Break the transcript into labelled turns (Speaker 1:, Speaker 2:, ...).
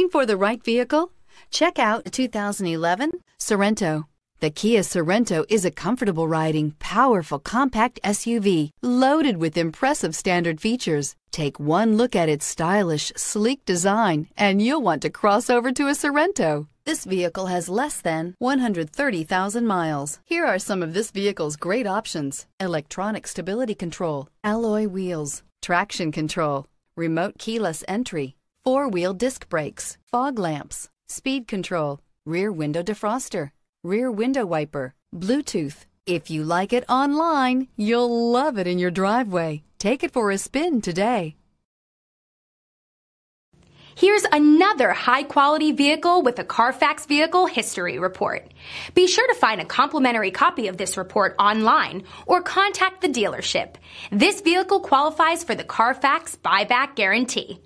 Speaker 1: Looking for the right vehicle? Check out 2011 Sorrento. The Kia Sorrento is a comfortable riding, powerful compact SUV loaded with impressive standard features. Take one look at its stylish, sleek design and you'll want to cross over to a Sorrento. This vehicle has less than 130,000 miles. Here are some of this vehicle's great options. Electronic stability control, alloy wheels, traction control, remote keyless entry, four-wheel disc brakes, fog lamps, speed control, rear window defroster, rear window wiper, Bluetooth. If you like it online, you'll love it in your driveway. Take
Speaker 2: it for a spin today. Here's another high quality vehicle with a Carfax Vehicle History Report. Be sure to find a complimentary copy of this report online or contact the dealership. This vehicle qualifies for the Carfax Buyback Guarantee.